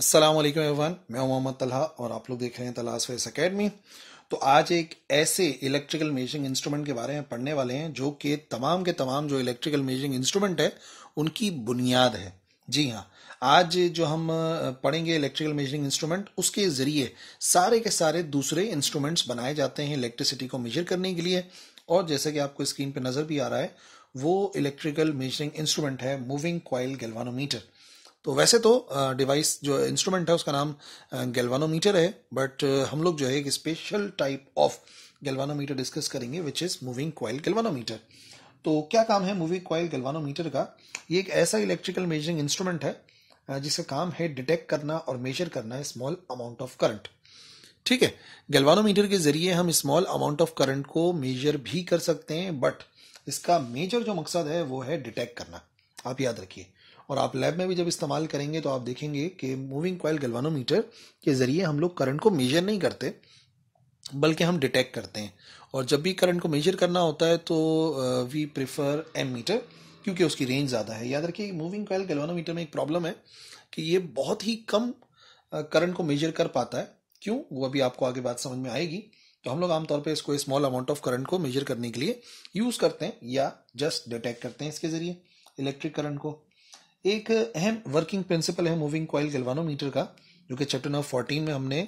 Aslam everyone मैं हूं मोहम्मद तलहा और आप लोग देख रहे हैं तलाश फेस अकेडमी तो आज एक ऐसे इलेक्ट्रिकल मेजरिंग इंस्ट्रूमेंट के बारे में पढ़ने वाले हैं जो कि तमाम के तमाम जो इलेक्ट्रिकल मेजरिंग इंस्ट्रूमेंट है उनकी बुनियाद है जी हाँ आज जो हम पढ़ेंगे इलेक्ट्रिकल मेजरिंग इंस्ट्रूमेंट उसके ज़रिए सारे के सारे दूसरे इंस्ट्रूमेंट्स बनाए जाते हैं इलेक्ट्रिसिटी को मेजर करने के लिए और जैसे कि आपको स्क्रीन पर नज़र भी आ रहा है वो इलेक्ट्रिकल मेजरिंग इंस्ट्रूमेंट है मूविंग क्वाइल गैल्वानोमीटर तो वैसे तो डिवाइस जो इंस्ट्रूमेंट है उसका नाम गैल्वानोमीटर है बट हम लोग जो है एक special type of galvanometer discuss करेंगे which is moving coil galvanometer तो क्या काम है मूविंग क्वाइल गैल्वानोमीटर का ये एक ऐसा इलेक्ट्रिकल मेजरिंग इंस्ट्रूमेंट है जिसका काम है डिटेक्ट करना और मेजर करना स्मॉल अमाउंट ऑफ करंट ठीक है गैल्वानोमीटर के जरिए हम स्मॉल अमाउंट ऑफ करंट को मेजर भी कर सकते हैं बट इसका मेजर जो मकसद है वो है डिटेक्ट करना आप याद रखिए और आप लैब में भी जब इस्तेमाल करेंगे तो आप देखेंगे कि मूविंग कॉयल गलवानोमीटर के ज़रिए हम लोग करंट को मेजर नहीं करते बल्कि हम डिटेक्ट करते हैं और जब भी करंट को मेजर करना होता है तो वी प्रिफर एम मीटर क्योंकि उसकी रेंज ज़्यादा है याद रखिए मूविंग कॉयल गलवानोमीटर में एक प्रॉब्लम है कि ये बहुत ही कम करंट को मेजर कर पाता है क्यों वो अभी आपको आगे बात समझ में आएगी तो हम लोग आमतौर पे इसको स्मॉल अमाउंट ऑफ करंट को मेजर करने के लिए यूज़ करते हैं या जस्ट डिटेक्ट करते हैं इसके ज़रिए इलेक्ट्रिक करंट को एक अहम वर्किंग प्रिंसिपल है मूविंग कॉयल मीटर का जो कि चैप्टर नंबर फोर्टीन में हमने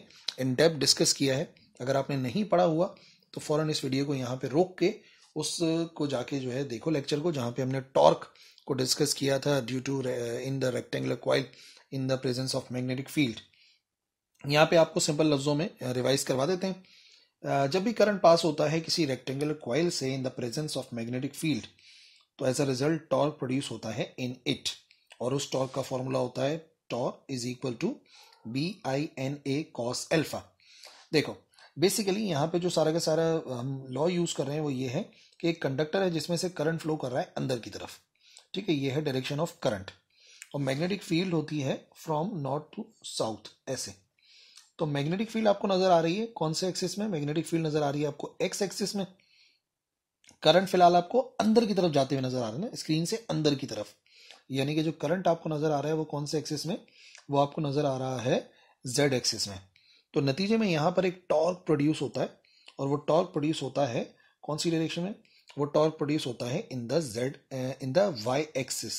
इन डेप्थ डिस्कस किया है अगर आपने नहीं पढ़ा हुआ तो फ़ौरन इस वीडियो को यहाँ पे रोक के उसको जाके जो है देखो लेक्चर को जहाँ पे हमने टॉर्क को डिस्कस किया था due to in the rectangular coil in the presence of magnetic field यहाँ पे आपको सिंपल लफ्जों में रिवाइज uh, करवा देते हैं uh, जब भी करंट पास होता है किसी रेक्टेंगुलर कॉइल से in the presence of magnetic field तो as a result torque produce होता है इन इट और उस टॉर्क का फॉर्मूला होता है torque is equal to B I N A cos alpha देखो बेसिकली यहाँ पे जो सारा का सारा हम लॉ यूज़ कर रहे हैं वो ये है कि एक कंडक्टर है जिसमें से करंट फ्लो कर रहा है अंदर की तरफ ठीक है ये है डायरेक्शन ऑफ करंट और मैग्नेटिक फील्ड होती है फ्रॉम नॉर्थ टू साउथ ऐसे तो मैग्नेटिक फील्ड आपको नज़र आ रही है कौन से एक्सिस में मैग्नेटिक फील्ड नज़र आ रही है आपको एक्स एक्सिस में करंट फिलहाल आपको अंदर की तरफ जाते हुए नजर आ रहे हैं स्क्रीन से अंदर की तरफ यानी कि जो करंट आपको नज़र आ रहा है वो कौन से एक्सिस में वो आपको नज़र आ रहा है जेड एक्सिस में तो नतीजे में यहाँ पर एक टॉर्क प्रोड्यूस होता है और वो टॉर्क प्रोड्यूस होता है कौन सी डायरेक्शन में वो टॉर्क प्रोड्यूस होता है in the z in the y axis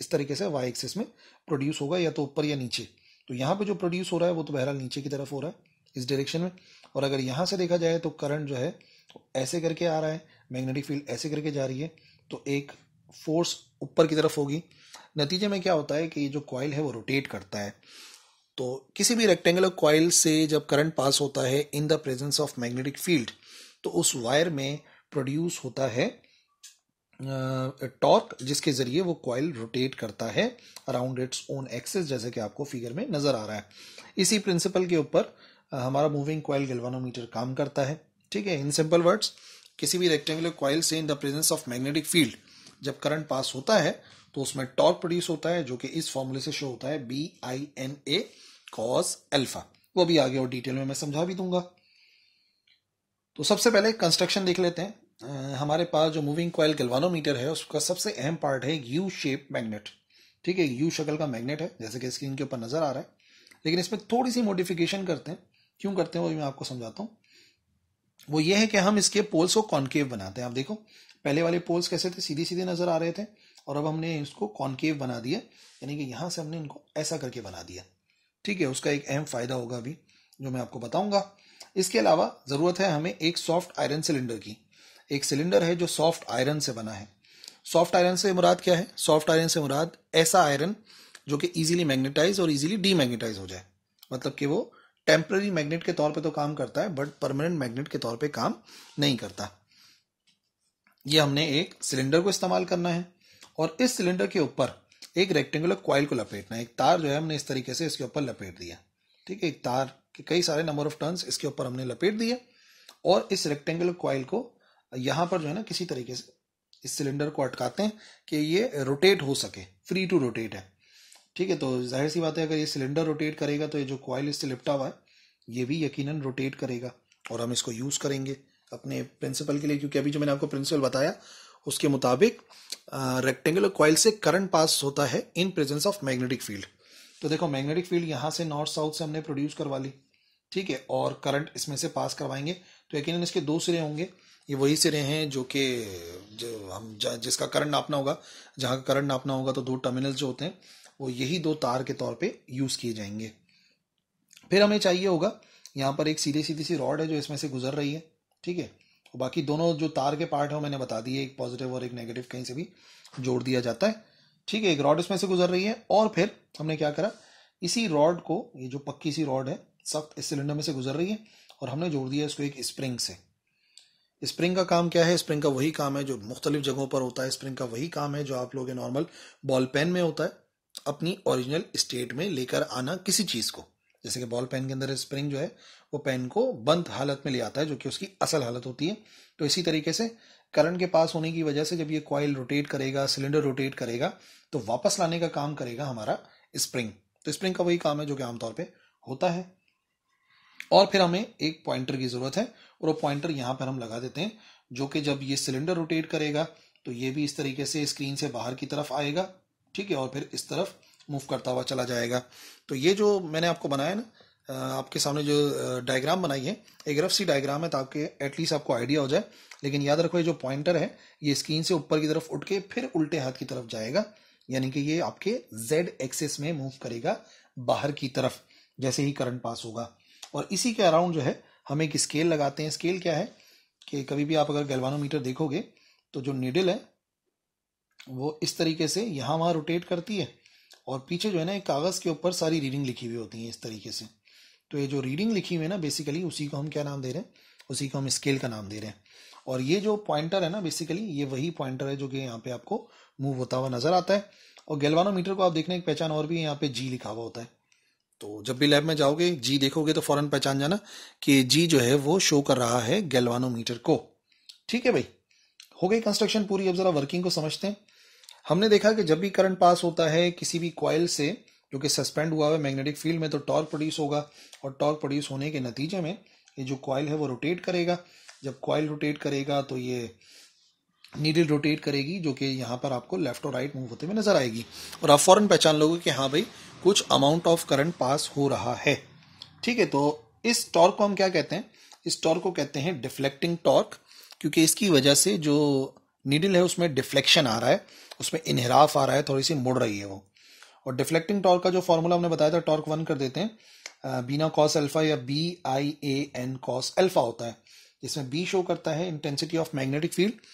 इस तरीके से वाई एक्सिस में प्रोड्यूस होगा या तो ऊपर या नीचे तो यहाँ पे जो प्रोड्यूस हो रहा है वो तो बहरहाल नीचे की तरफ हो रहा है इस डायरेक्शन में और अगर यहाँ से देखा जाए तो करंट जो है ऐसे करके आ रहा है मैग्नेटिक फील्ड ऐसे करके जा रही है तो एक फोर्स ऊपर की तरफ होगी नतीजे में क्या होता है कि जो कॉयल है वो रोटेट करता है तो किसी भी रेक्टेंगुलर कॉयल से जब करंट पास होता है in the presence of magnetic field तो उस वायर में प्रोड्यूस होता है टॉर्क जिसके ज़रिए वो कॉयल रोटेट करता है अराउंड इट्स ओन एक्सेस जैसे कि आपको फिगर में नज़र आ रहा है इसी प्रिंसिपल के ऊपर हमारा मूविंग कॉयल गलवानोमीटर काम करता है ठीक है इन सिंपल वर्ड्स किसी भी रेक्टेंगुलर कॉयल से in the presence of magnetic field जब करंट पास होता है तो उसमें टॉर्क प्रोड्यूस होता है जो कि इस फॉर्मूले से शो होता है B I N A cos alpha वो भी आगे और डिटेल में मैं समझा भी दूंगा तो सबसे पहले कंस्ट्रक्शन देख लेते हैं आ, हमारे पास जो मूविंग कॉयल गलवानोमीटर है उसका सबसे अहम पार्ट है यू शेप मैग्नेट ठीक है यू शक्ल का मैग्नेट है जैसे कि स्क्रीन के ऊपर नजर आ रहा है लेकिन इसमें थोड़ी सी मॉडिफिकेशन करते हैं क्यों करते हैं वो मैं आपको समझाता हूँ वो ये है कि हम इसके पोल्स को कॉन्केव बनाते हैं आप देखो पहले वाले पोल्स कैसे थे सीधे सीधे नज़र आ रहे थे और अब हमने इसको कॉन्केव बना दिया यानी कि यहाँ से हमने इनको ऐसा करके बना दिया ठीक है उसका एक अहम फ़ायदा होगा अभी जो मैं आपको बताऊंगा इसके अलावा ज़रूरत है हमें एक सॉफ्ट आयरन सिलेंडर की एक सिलेंडर है जो सॉफ्ट आयरन से बना है सॉफ्ट आयरन से मुराद क्या है सॉफ्ट आयरन से मुराद ऐसा आयरन जो कि ईजिली मैग्नेटाइज और ईजिली डीमैग्नेटाइज हो जाए मतलब कि वो टेम्प्ररी मैग्नेट के तौर पे तो काम करता है बट परमानेंट मैग्नेट के तौर पे काम नहीं करता ये हमने एक सिलेंडर को इस्तेमाल करना है और इस सिलेंडर के ऊपर एक रेक्टेंगुलर कॉयल को लपेटना है एक तार जो है हमने इस तरीके से इसके ऊपर लपेट दिया ठीक है एक तार के कई सारे नंबर ऑफ टर्न्स इसके ऊपर हमने लपेट दिया और इस रेक्टेंगुलर क्वाइल को यहाँ पर जो है ना किसी तरीके से इस सिलेंडर को अटकाते हैं कि ये रोटेट हो सके फ्री टू रोटेट है ठीक है तो जाहिर सी बात है अगर ये सिलेंडर रोटेट करेगा तो ये जो कॉयल इससे लिपटा हुआ है ये भी यकीनन रोटेट करेगा और हम इसको यूज़ करेंगे अपने प्रिंसिपल के लिए क्योंकि अभी जो मैंने आपको प्रिंसिपल बताया उसके मुताबिक रेक्टेंगुलर कॉइल से करंट पास होता है in presence of magnetic field तो देखो मैग्नेटिक फील्ड यहाँ से नॉर्थ साउथ से हमने प्रोड्यूस करवा ली ठीक है और करंट इसमें से पास करवाएंगे तो यकीन इसके दो सिरे होंगे ये वही सिरे हैं जो कि जो हम जिसका करंट नापना होगा जहाँ का करंट नापना होगा तो दो टर्मिनल जो होते हैं वो यही दो तार के तौर पे यूज़ किए जाएंगे फिर हमें चाहिए होगा यहाँ पर एक सीधे सीधी सी रॉड है जो इसमें से गुजर रही है ठीक है और बाकी दोनों जो तार के पार्ट हैं मैंने बता दिए एक पॉजिटिव और एक नेगेटिव कहीं से भी जोड़ दिया जाता है ठीक है एक रॉड इसमें से गुजर रही है और फिर हमने क्या करा इसी रॉड को ये जो पक्की सी रॉड है सख्त इस सिलेंडर में से गुजर रही है और हमने जोड़ दिया इसको एक स्प्रिंग से स्प्रिंग का काम क्या है स्प्रिंग का वही काम है जो मुख्तलिफ जगहों पर होता है स्प्रिंग का वही काम है जो आप लोग नॉर्मल बॉल पेन में होता है अपनी ओरिजिनल स्टेट में लेकर आना किसी चीज़ को जैसे कि बॉल पेन के अंदर स्प्रिंग जो है वो पेन को बंद हालत में ले आता है जो कि उसकी असल हालत होती है तो इसी तरीके से करंट के पास होने की वजह से जब ये क्वाइल रोटेट करेगा सिलेंडर रोटेट करेगा तो वापस लाने का काम करेगा हमारा स्प्रिंग तो स्प्रिंग का वही काम है जो कि आमतौर पर होता है और फिर हमें एक पॉइंटर की ज़रूरत है और वो पॉइंटर यहाँ पर हम लगा देते हैं जो कि जब ये सिलेंडर रोटेट करेगा तो ये भी इस तरीके से स्क्रीन से बाहर की तरफ आएगा ठीक है और फिर इस तरफ मूव करता हुआ चला जाएगा तो ये जो मैंने आपको बनाया ना आपके सामने जो डायग्राम बनाई है एक रफ सी डायग्राम है तो आपके एटलीस्ट आपको आइडिया हो जाए लेकिन याद रखो ये जो पॉइंटर है ये स्क्रीन से ऊपर की तरफ उठ के फिर उल्टे हाथ की तरफ जाएगा यानी कि ये आपके जेड एक्सेस में मूव करेगा बाहर की तरफ जैसे ही करंट पास होगा और इसी के अराउंड जो है हम एक स्केल लगाते हैं स्केल क्या है कि कभी भी आप अगर गैल्वानोमीटर देखोगे तो जो निडल है वो इस तरीके से यहाँ वहाँ रोटेट करती है और पीछे जो है ना एक कागज़ के ऊपर सारी रीडिंग लिखी हुई होती है इस तरीके से तो ये जो रीडिंग लिखी हुई है ना बेसिकली उसी को हम क्या नाम दे रहे हैं उसी को हम स्केल का नाम दे रहे हैं और ये जो पॉइंटर है ना बेसिकली ये वही पॉइंटर है जो कि यहाँ पे आपको मूव होता हुआ नजर आता है और गैल्वानोमीटर को आप देखने की पहचान और भी यहाँ पे जी लिखा हुआ होता है तो जब भी लैब में जाओगे जी देखोगे तो फौरन पहचान जाना कि जी जो है वो शो कर रहा है गैल्वानोमीटर को ठीक है भाई हो गई कंस्ट्रक्शन पूरी अब जरा वर्किंग को समझते हैं हमने देखा कि जब भी करंट पास होता है किसी भी कॉयल से जो कि सस्पेंड हुआ है मैग्नेटिक फील्ड में तो टॉर्क प्रोड्यूस होगा और टॉर्क प्रोड्यूस होने के नतीजे में ये जो कॉयल है वो रोटेट करेगा जब कॉयल रोटेट करेगा तो ये नीडल रोटेट करेगी जो कि यहाँ पर आपको लेफ्ट और राइट मूव होते हुए नजर आएगी और आप फौरन पहचान लोगे कि हाँ भाई कुछ अमाउंट ऑफ करंट पास हो रहा है ठीक है तो इस टॉर्क को हम क्या कहते हैं इस टॉर्क को कहते हैं डिफ्लेक्टिंग टॉर्क क्योंकि इसकी वजह से जो नीडल है उसमें डिफ्लेक्शन आ रहा है उसमें इनहराफ आ रहा है थोड़ी सी मुड़ रही है वो और डिफ्लेक्टिंग टॉर्क का जो फॉर्मूला हमने बताया था टॉर्क वन कर देते हैं बीना कॉस अल्फा या B I A N cos alpha होता है जिसमें बी शो करता है intensity of magnetic field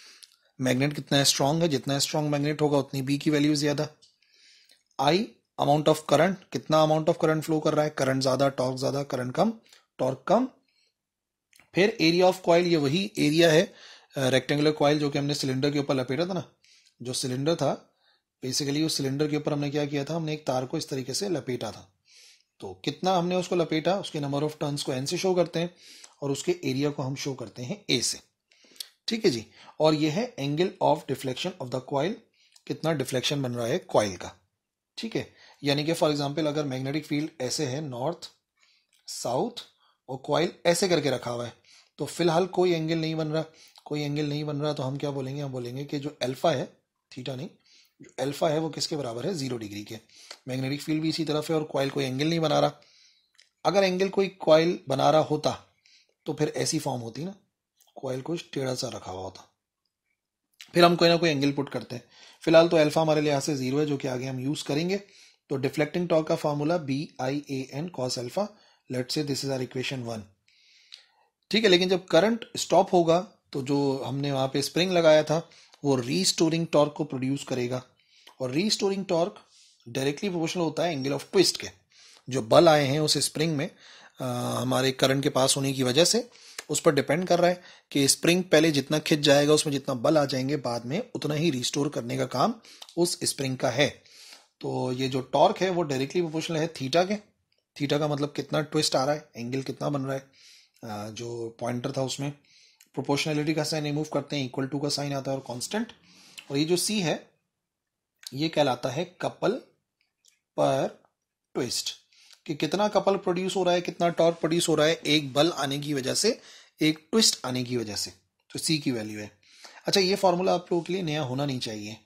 magnet कितना स्ट्रांग है जितना स्ट्रांग मैग्नेट होगा उतनी बी की वैल्यू ज़्यादा आई अमाउंट ऑफ करंट कितना अमाउंट ऑफ करंट फ्लो कर रहा है करंट ज़्यादा टॉर्क ज़्यादा करंट कम टॉर्क कम फिर एरिया ऑफ कॉयल ये वही एरिया है रेक्टेंगुलर क्वाइल जो कि हमने सिलेंडर के ऊपर लपेटा था ना जो सिलेंडर था बेसिकली उस सिलेंडर के ऊपर हमने क्या किया था हमने एक तार को इस तरीके से लपेटा था तो कितना हमने उसको लपेटा उसके नंबर ऑफ टर्न्स को एन से शो करते हैं और उसके एरिया को हम शो करते हैं ए से ठीक है जी और यह है angle of deflection of the coil कितना डिफ्लेक्शन बन रहा है क्वाइल का ठीक है यानी कि फॉर एग्जाम्पल अगर मैग्नेटिक फील्ड ऐसे है नॉर्थ साउथ और क्वाइल ऐसे करके रखा हुआ है तो फिलहाल कोई एंगल नहीं बन रहा कोई एंगल नहीं बन रहा तो हम क्या बोलेंगे हम बोलेंगे कि जो अल्फ़ा है थीटा नहीं जो अल्फ़ा है वो किसके बराबर है ज़ीरो डिग्री के मैग्नेटिक फील्ड भी इसी तरफ है और कॉयल कोई एंगल नहीं बना रहा अगर एंगल कोई कॉयल बना रहा होता तो फिर ऐसी फॉर्म होती ना कॉयल कुछ टेढ़ा सा रखा हुआ होता फिर हम कोई ना कोई एंगल पुट करते हैं फिलहाल तो अल्फ़ा हमारे लिहाज से ज़ीरो है जो कि आगे हम यूज़ करेंगे तो डिफ्लेक्टिंग टॉक का formula B I A N cos alpha let say this is our equation one ठीक है लेकिन जब करंट स्टॉप होगा तो जो हमने वहाँ पे स्प्रिंग लगाया था वो रीस्टोरिंग टॉर्क को प्रोड्यूस करेगा और रीस्टोरिंग टॉर्क डायरेक्टली प्रोपोर्शनल होता है एंगल ऑफ ट्विस्ट के जो बल आए हैं उस स्प्रिंग में आ, हमारे करंट के पास होने की वजह से उस पर डिपेंड कर रहा है कि स्प्रिंग पहले जितना खिंच जाएगा उसमें जितना बल आ जाएंगे बाद में उतना ही रिस्टोर करने का काम उस स्प्रिंग का है तो ये जो टॉर्क है वो डायरेक्टली प्रोपोर्शनल है थीटा के थीटा का मतलब कितना ट्विस्ट आ रहा है एंगल कितना बन रहा है आ, जो पॉइंटर था उसमें प्रोपोर्शनैलिटी का साइन रिमूव करते हैं इक्वल टू का साइन आता है और कांस्टेंट और ये जो सी है ये कहलाता है कपल पर ट्विस्ट कि कितना कपल प्रोड्यूस हो रहा है कितना टॉर्क प्रोड्यूस हो रहा है एक बल आने की वजह से एक ट्विस्ट आने की वजह से तो सी की वैल्यू है अच्छा ये फॉर्मूला आप लोगों के लिए नया होना नहीं चाहिए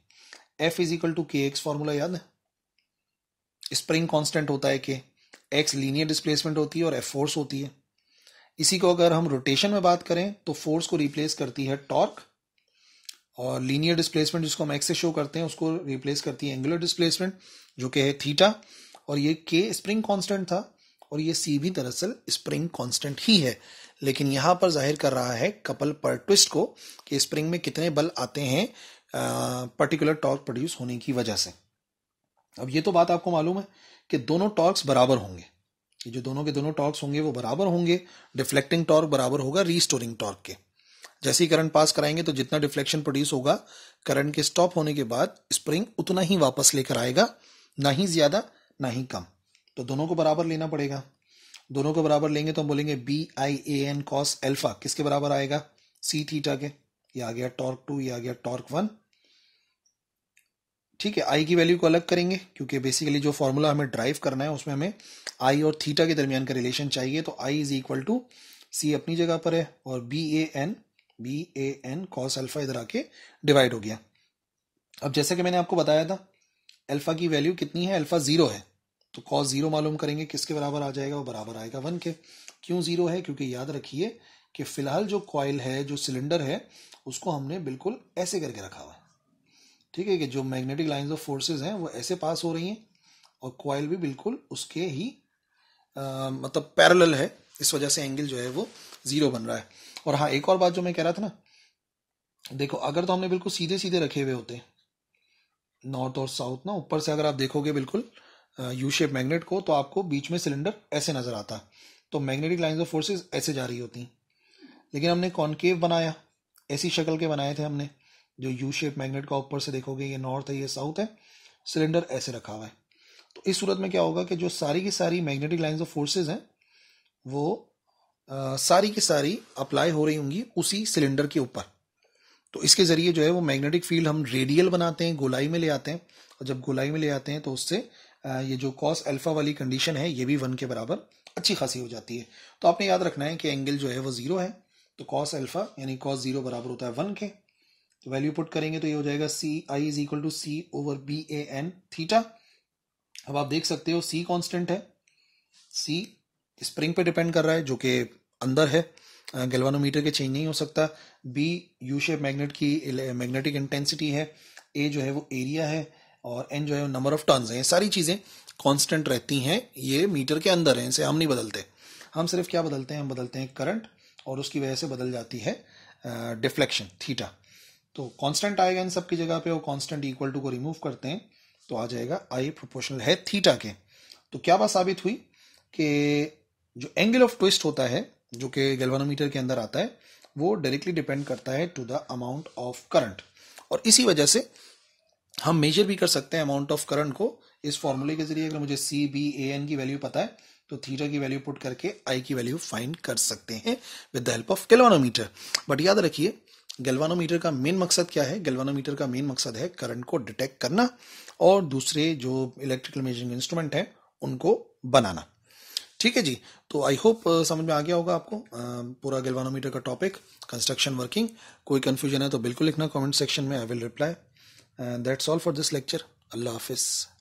F is equal to K X formula याद है स्प्रिंग कॉन्स्टेंट होता है के एक्स लीनियर डिस्प्लेसमेंट होती है और एफ फोर्स होती है इसी को अगर हम रोटेशन में बात करें तो फोर्स को रिप्लेस करती है टॉर्क और लीनियर डिस्प्लेसमेंट जिसको हम एक्स से शो करते हैं उसको रिप्लेस करती है एंगुलर डिस्प्लेसमेंट जो कि है थीटा और ये के स्प्रिंग कांस्टेंट था और ये सी भी दरअसल स्प्रिंग कांस्टेंट ही है लेकिन यहाँ पर जाहिर कर रहा है कपल पर ट्विस्ट को कि स्प्रिंग में कितने बल आते हैं पर्टिकुलर टॉर्क प्रोड्यूस होने की वजह से अब ये तो बात आपको मालूम है कि दोनों टॉर्क्स बराबर होंगे कि जो दोनों के दोनों टॉर्क्स होंगे वो बराबर होंगे डिफ्लेक्टिंग टॉर्क बराबर होगा रीस्टोरिंग टॉर्क के जैसे ही करंट पास कराएंगे तो जितना डिफ्लेक्शन प्रोड्यूस होगा करंट के स्टॉप होने के बाद स्प्रिंग उतना ही वापस लेकर आएगा ना ही ज़्यादा ना ही कम तो दोनों को बराबर लेना पड़ेगा दोनों को बराबर लेंगे तो हम बोलेंगे B I A N cos alpha किसके बराबर आएगा सी थीटा के ये आ गया टॉर्क टू ये आ गया टॉर्क वन ठीक है आई की वैल्यू को अलग करेंगे क्योंकि बेसिकली जो फॉर्मूला हमें ड्राइव करना है उसमें हमें आई और थीटा के दरमियान का रिलेशन चाहिए तो I is equal to C अपनी जगह पर है और B A N B A N cos alpha इधर आके डिवाइड हो गया अब जैसे कि मैंने आपको बताया था अल्फा की वैल्यू कितनी है अल्फा जीरो है तो कॉस जीरो मालूम करेंगे किसके बराबर आ जाएगा वो बराबर आएगा वन के क्यों जीरो है क्योंकि याद रखिए कि फिलहाल जो कॉयल है जो सिलेंडर है उसको हमने बिल्कुल ऐसे करके रखा हुआ है ठीक है कि जो मैग्नेटिक लाइंस ऑफ फोर्सेस हैं वो ऐसे पास हो रही हैं और क्वाइल भी बिल्कुल उसके ही आ, मतलब पैरेलल है इस वजह से एंगल जो है वो ज़ीरो बन रहा है और हाँ एक और बात जो मैं कह रहा था ना देखो अगर तो हमने बिल्कुल सीधे सीधे रखे हुए होते नॉर्थ और साउथ ना ऊपर से अगर आप देखोगे बिल्कुल यू शेप मैग्नेट को तो आपको बीच में सिलेंडर ऐसे नज़र आता तो मैग्नेटिक लाइन्स ऑफ फोर्सेज ऐसे जा रही होती लेकिन हमने कॉन्केव बनाया ऐसी शक्ल के बनाए थे हमने जो यू शेप मैग्नेट का ऊपर से देखोगे ये नॉर्थ है ये साउथ है सिलेंडर ऐसे रखा हुआ है तो इस सूरत में क्या होगा कि जो सारी की सारी मैग्नेटिक लाइन्स ऑफ फोर्सेज हैं वो आ, सारी की सारी अप्लाई हो रही होंगी उसी सिलेंडर के ऊपर तो इसके ज़रिए जो है वो मैग्नेटिक फील्ड हम रेडियल बनाते हैं गोलाई में ले आते हैं और जब गोलाई में ले आते हैं तो उससे ये जो कॉस अल्फ़ा वाली कंडीशन है ये भी वन के बराबर अच्छी खासी हो जाती है तो आपने याद रखना है कि एंगल जो है वो ज़ीरो है तो कॉस अल्फ़ा यानी कॉस ज़ीरो बराबर होता है वन के तो वैल्यू पुट करेंगे तो ये हो जाएगा C I is equal to C over B A N theta अब आप देख सकते हो सी कॉन्स्टेंट है सी स्प्रिंग पे डिपेंड कर रहा है जो कि अंदर है गलवानोमीटर के चेंज नहीं हो सकता बी यू शेप मैग्नेट की मैग्नेटिक इंटेंसिटी है ए जो है वो एरिया है और एन जो है वो नंबर ऑफ टर्न्स है सारी चीज़ें कांस्टेंट रहती हैं ये मीटर के अंदर हैं इसे हम नहीं बदलते हम सिर्फ क्या बदलते हैं हम बदलते हैं करंट और उसकी वजह से बदल जाती है डिफ्लेक्शन थीटा तो कांस्टेंट आएगा इन सब की जगह पे वो कांस्टेंट इक्वल टू को रिमूव करते हैं तो आ जाएगा आई प्रोपोर्शनल है थीटा के तो क्या बात साबित हुई कि जो एंगल ऑफ ट्विस्ट होता है जो कि गेलवानोमीटर के अंदर आता है वो डायरेक्टली डिपेंड करता है to the amount of current और इसी वजह से हम मेजर भी कर सकते हैं अमाउंट ऑफ करंट को इस फॉर्मूले के जरिए अगर मुझे सी बी ए एन की वैल्यू पता है तो थीटा की वैल्यू पुट करके आई की वैल्यू फाइंड कर सकते हैं with the help of galvanometer but याद रखिए गैल्वानोमीटर का मेन मकसद क्या है गैल्वानोमीटर का मेन मकसद है करंट को डिटेक्ट करना और दूसरे जो इलेक्ट्रिकल मेजरिंग इंस्ट्रूमेंट है उनको बनाना ठीक है जी तो आई होप uh, समझ में आ गया होगा आपको uh, पूरा गैल्वानोमीटर का टॉपिक कंस्ट्रक्शन वर्किंग कोई कन्फ्यूजन है तो बिल्कुल लिखना कमेंट सेक्शन में I will reply that's all for this lecture अल्लाह हाफिज़